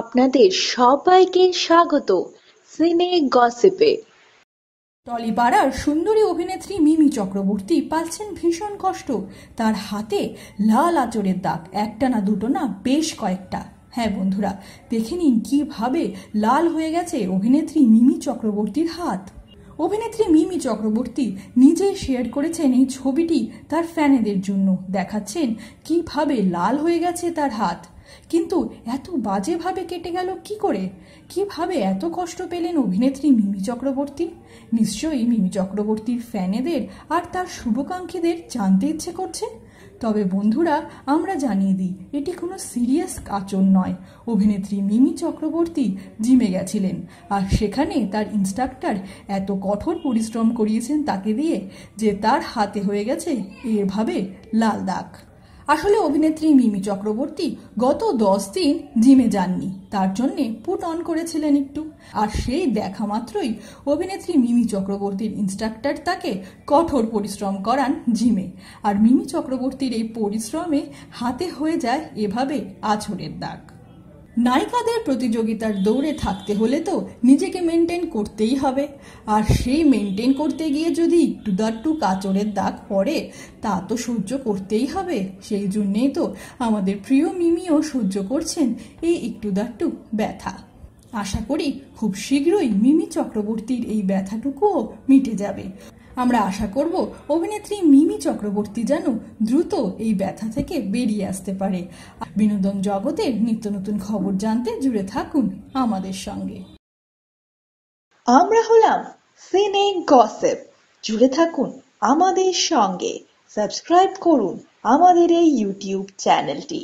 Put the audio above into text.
আপনাদের সবাইকে স্বাগত সিনে গসিপে টলিপাড়ার সুন্দরী অভিনেত্রী মিমি চক্রবর্তী পাচ্ছেন ভীষণ কষ্ট তার হাতে লাল আচরের দাগ একটা না দুটো না বেশ কয়েকটা হ্যাঁ বন্ধুরা দেখে নিন কীভাবে লাল হয়ে গেছে অভিনেত্রী মিমি চক্রবর্তীর হাত অভিনেত্রী মিমি চক্রবর্তী নিজেই শেয়ার করেছেন এই ছবিটি তার ফ্যানেদের জন্য দেখাচ্ছেন কিভাবে লাল হয়ে গেছে তার হাত কিন্তু এত বাজেভাবে কেটে গেল কি করে কিভাবে এত কষ্ট পেলেন অভিনেত্রী মিমি চক্রবর্তী নিশ্চয়ই মিমি চক্রবর্তীর ফ্যানেদের আর তার শুভকাঙ্ক্ষীদের জানতে ইচ্ছে করছে তবে বন্ধুরা আমরা জানিয়ে দিই এটি কোনো সিরিয়াস আচর নয় অভিনেত্রী মিমি চক্রবর্তী জিমে গেছিলেন আর সেখানে তার ইনস্ট্রাক্টর এত কঠোর পরিশ্রম করিয়েছেন তাকে দিয়ে যে তার হাতে হয়ে গেছে এভাবে লাল দাগ আসলে অভিনেত্রী মিমি চক্রবর্তী গত দশ দিন জিমে যাননি তার জন্যে পুট অন করেছিলেন একটু আর সেই দেখা মাত্রই অভিনেত্রী মিমি চক্রবর্তীর ইনস্ট্রাক্টর তাকে কঠোর পরিশ্রম করান জিমে আর মিমি চক্রবর্তীর এই পরিশ্রমে হাতে হয়ে যায় এভাবে আছরের দাগ নায়িকাদের প্রতিযোগিতার দৌড়ে থাকতে হলে তো নিজেকে মেনটেন করতেই হবে আর সেই মেনটেন করতে গিয়ে যদি একটু দাট্টু কাচরের দাগ পড়ে তা তো সহ্য করতেই হবে সেই জন্যেই তো আমাদের প্রিয় মিমিও সহ্য করছেন এই একটু দাট্টু ব্যথা আশা করি খুব শীঘ্রই মিমি চক্রবর্তীর এই ব্যথাটুকুও মিটে যাবে আমরা আশা করব অভিনেত্রী মিমি চক্রবর্তী যেন দ্রুত এই ব্যথা থেকে বেরিয়ে আসতে পারে বিনোদন জগতের নিত্য নতুন খবর জানতে জুড়ে থাকুন আমাদের সঙ্গে আমরা হলাম সিনে গসেপ জুড়ে থাকুন আমাদের সঙ্গে সাবস্ক্রাইব করুন আমাদের এই ইউটিউব চ্যানেলটি